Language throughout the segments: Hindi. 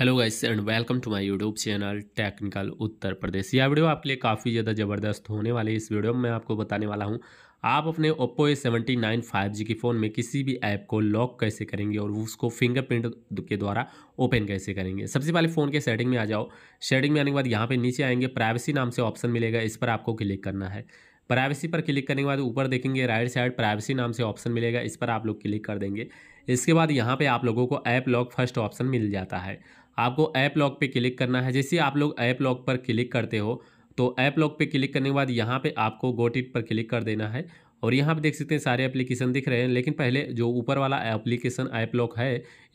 hello guys and welcome to my YouTube channel Technical Uttar Pradesh यह वीडियो आपके लिए काफ़ी ज़्यादा ज़बरदस्त होने वाली है इस वीडियो में मैं आपको बताने वाला हूं आप अपने Oppo A seventy nine five G के फ़ोन में किसी भी ऐप को लॉक कैसे करेंगे और उसको फिंगरप्रिंट के द्वारा ओपन कैसे करेंगे सबसे पहले फ़ोन के सेटिंग में आ जाओ सेटिंग में आने के बाद यहाँ पर नीचे आएंगे प्राइवेसी नाम से ऑप्शन मिलेगा इस पर आपको क्लिक करना है प्राइवेसी पर क्लिक करने के बाद ऊपर देखेंगे राइट साइड प्राइवेसी नाम से ऑप्शन मिलेगा इस पर आप लोग क्लिक कर देंगे इसके बाद यहाँ पे आप लोगों को ऐप लॉक फर्स्ट ऑप्शन मिल जाता है आपको ऐप लॉक पे क्लिक करना है जैसे आप लोग ऐप लॉक पर क्लिक करते हो तो ऐप लॉक पे क्लिक करने के बाद यहाँ पे आपको गोट इट पर क्लिक कर देना है और यहाँ पे देख सकते हैं सारे एप्लीकेशन दिख रहे हैं लेकिन पहले जो ऊपर वाला एप्लीकेशन ऐप लॉक है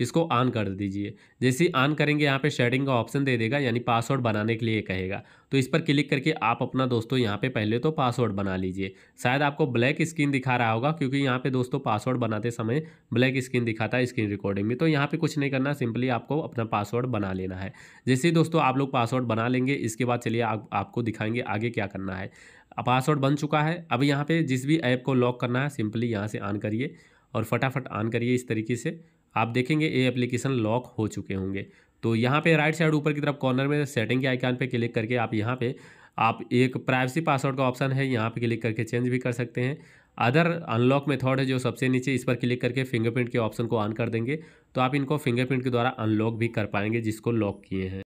इसको ऑन कर दीजिए जैसे ऑन करेंगे यहाँ पे शेडिंग का ऑप्शन दे देगा यानी पासवर्ड बनाने के लिए कहेगा तो इस पर क्लिक करके आप अपना दोस्तों यहाँ पे पहले तो पासवर्ड बना लीजिए शायद आपको ब्लैक स्क्रीन दिखा रहा होगा क्योंकि यहाँ पे दोस्तों पासवर्ड बनाते समय ब्लैक स्क्रीन दिखाता है स्क्रीन रिकॉर्डिंग में तो यहाँ पे कुछ नहीं करना सिंपली आपको अपना पासवर्ड बना लेना है जैसे ही दोस्तों आप लोग पासवर्ड बना लेंगे इसके बाद चलिए आप, आपको दिखाएंगे आगे क्या करना है पासवर्ड बन चुका है अब यहाँ पर जिस भी ऐप को लॉक करना है सिंपली यहाँ से ऑन करिए और फटाफट ऑन करिए इस तरीके से आप देखेंगे ये एप्लीकेशन लॉक हो चुके होंगे तो यहाँ पे राइट साइड ऊपर की तरफ कॉर्नर में सेटिंग के आइकान पे क्लिक करके आप यहाँ पे आप एक प्राइवेसी पासवर्ड का ऑप्शन है यहाँ पे क्लिक करके चेंज भी कर सकते हैं अदर अनलॉक मेथड है जो सबसे नीचे इस पर क्लिक करके फिंगरप्रिंट के ऑप्शन को ऑन कर देंगे तो आप इनको फिंगरप्रिंट के द्वारा अनलॉक भी कर पाएंगे जिसको लॉक किए हैं